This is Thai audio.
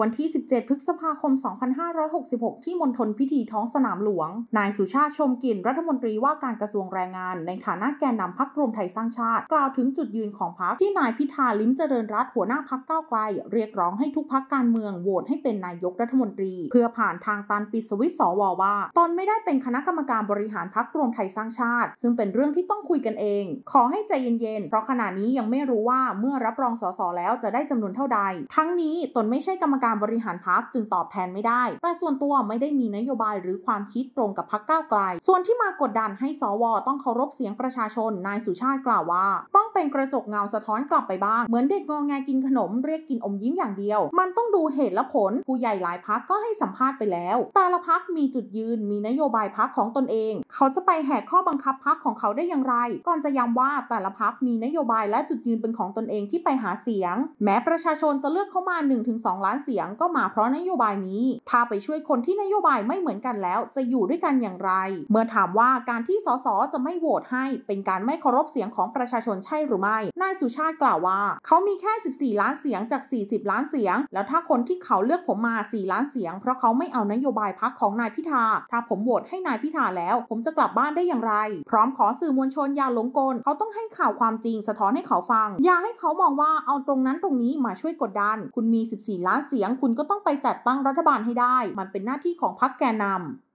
วันที่ 17พฤษภาคม 2566 ที่มณฑลพิธีท้องสนามหลวง นายสุชาติ ชมกิน รัฐมนตรีว่าการกระทรวงแรงงาน ในฐานะแกนนำพักรวมไทยสร้างชาติ กล่าวถึงจุดยืนของพักที่นายพิธา ลิ้มเจริญรัตหัวหน้าพักก้าวไกล เรียกร้องให้ทุกพักการเมืองโหวตให้เป็นนายกรัฐมนตรี เพื่อผ่านทางตันปิดสวิตสวว่า ตนไม่ได้เป็นคณะกรรมการบริหารพักรวมไทยสร้างชาติ ซึ่งเป็นเรื่องที่ต้องคุยกันเอง ขอให้ใจเย็นๆ เพราะขณะนี้ยังไม่รู้ว่าเมื่อรับรอง สสแล้วจะได้จำนวนเท่าใด ทั้งนี้ตนไม่ใช่กรรมการการบริหารพักจึงตอบแทนไม่ได้ แต่ส่วนตัวไม่ได้มีนโยบายหรือความคิดตรงกับพักก้าวไกล ส่วนที่มากดดันให้สวต้องเคารพเสียงประชาชน นายสุชาติกล่าวว่า ต้องเป็นกระจกเงาสะท้อนกลับไปบ้าง เหมือนเด็กงองแงกินขนมเรียกกินอมยิ้มอย่างเดียว มันต้องดูเหตุและผล ผู้ใหญ่หลายพักก็ให้สัมภาษณ์ไปแล้ว แต่ละพักมีจุดยืนมีนโยบายพักของตนเอง เขาจะไปแหกข้อบังคับพักของเขาได้อย่างไร ก่อนจะย้ำว่าแต่ละพักมีนโยบายและจุดยืนเป็นของตนเองที่ไปหาเสียง แม้ประชาชนจะเลือกเข้ามา1-2ล้านเสียงียงก็มาเพราะนโยบายนี้ ถ้าไปช่วยคนที่นโยบายไม่เหมือนกันแล้ว จะอยู่ด้วยกันอย่างไรเมื่อถามว่าการที่สสจะไม่โหวตให้ เป็นการไม่เคารพเสียงของประชาชนใช่หรือไม่นายสุชาติกล่าวว่าเขามีแค่ 14 ล้านเสียงจาก 40 ล้านเสียง แล้วถ้าคนที่เขาเลือกผมมา 4 ล้านเสียง เพราะเขาไม่เอานโยบายพักของนายพิธา ถ้าผมโหวตให้นายพิธาแล้ว ผมจะกลับบ้านได้อย่างไรพร้อมขอสื่อมวลชนอย่าหลงกลเขาต้องให้ข่าวความจริงสะท้อนให้เขาฟัง อย่าให้เขามองว่าเอาตรงนั้นตรงนี้มาช่วยกดดันคุณมี 14 ล้านเสียงยงคุณก็ต้องไปจัดตั้งรัฐบาลให้ได้ มันเป็นหน้าที่ของพรรคแกนนำ